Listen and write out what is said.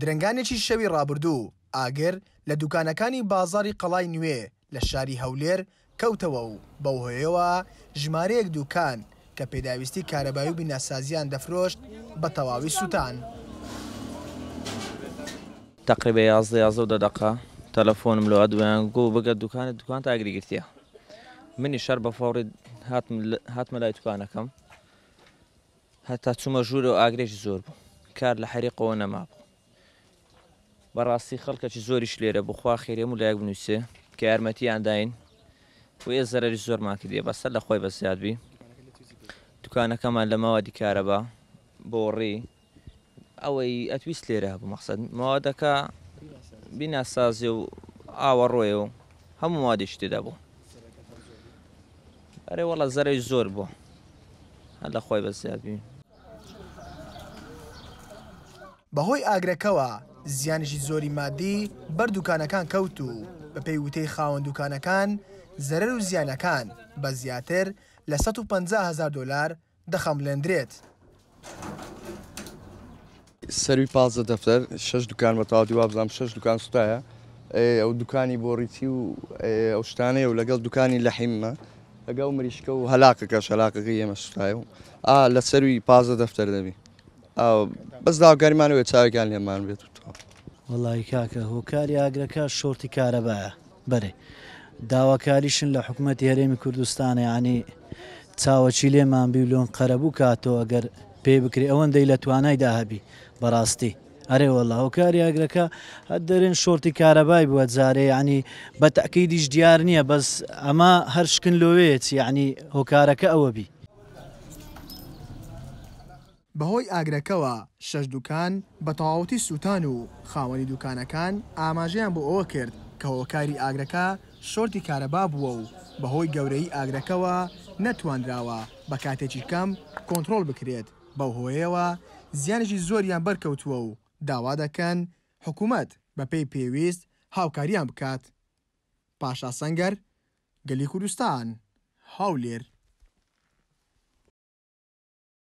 درنگانێکی شەوی ڕابردوو ئاگر لە دوکانەکانی بازاری قەڵای نوێ لە شاری هەولێر کەوتەوە و بەو هۆیەوە ژمارەیەک دوکان کە پێداویستی کارەبایی و بینەسازیان دەفرۆشت بە تەواوی سووتان. تقریبە یازدە یازە دەدەقا تەلەفۆنم لەوە دویان گو بگە دوکانە دوکان تاگریگرتیە منی شەر بە فۆڕی هاتمە لای دوکانەکەم هەتا چوومە ژوورە و ئاگرێکی زۆر بوو کار لە حریقەوە نەما بوو بەڕاستی خەڵکەی زۆریش لێرە بخوا خێرێم و لایەک بنووسێ کە یارمەتیانداین وێ زەرری زۆرمان کردێ بەسەر لە خۆی بەسیادبی دوکانەکەمان لەماوە دیکارەبە بۆ ڕێ ئەوەی ئەتویست لێرە بوو مەقصد ماوادەکە بیناسازی و ئاوە ڕۆیە و هەموو مادیش تێدا بوو ئەرێ وەڵە زەرەی زۆر بوو هەر لە خۆی بەسیادبی بەهۆی ئاگرەکەەوە زیانشی زۆری مادی بەردووکانەکان کەوت و بە پێی وتەی خاوەند دوکانەکان زەرەر و زیانەکان بە زیاتر لە 150هزار دلار دەخەملێندرێت. سەروی پازە دەفتەر شش دوکان بە تاوا بزانام شش دوکان سوتایە ئەو دوکانی بۆڕیتی و ئەو شتانەیە و لەگەڵ دوکانی لە حیممە لەگەڵ مریشکە و هەلاکەکە شەلاکەکە ئێمە سوتایە و ئا لە سەروی پازە دەفتەر دەبی. بەس داواگەریمانەوە چاوێکیان لێمان بێت وتەوە وڵی کاکە هۆکاری ئاگرەکە شۆرتی کارەبایە بەرێ داواکاریشن لە حکوومەتی هەرێمی کوردستانی ینی چاوەچی لێمان بیلۆن قەرەبوو کاتەوە ئەگەر پێی بکری ئەوەندەی لە توانای داهبی بەڕاستی ئەرێوەڵ هۆکاری ئەگرەکە هەر دەرێن شۆرتی کارەبای بووە جارێ ینی بە تەقیدیش دیار نییە بەس ئەمە هەر شکن لۆوەیەتی ینی هۆکارەکە ئەوە بی بەهۆی ئاگرەکەوە شەش دوکان بە تەواوەتی سووتان و خاوەنی دوکانەکان ئاماژیان بۆ ئەوە کرد کە هۆکاری ئاگرەکە شۆرتی کارەبا بووە و بەهۆی گەورەی ئاگرەکەەوە نەتوانراوە بە کاتێکی کەم کۆنتترۆل بکرێت بەو هۆیەوە زیانژی زۆریان بەرکەوتووە و داوا دەکەن حکوومەت بە پێی پێویست هاوکاریان بکات. پاشا سەنگەر گەلی کوردستان هاولێر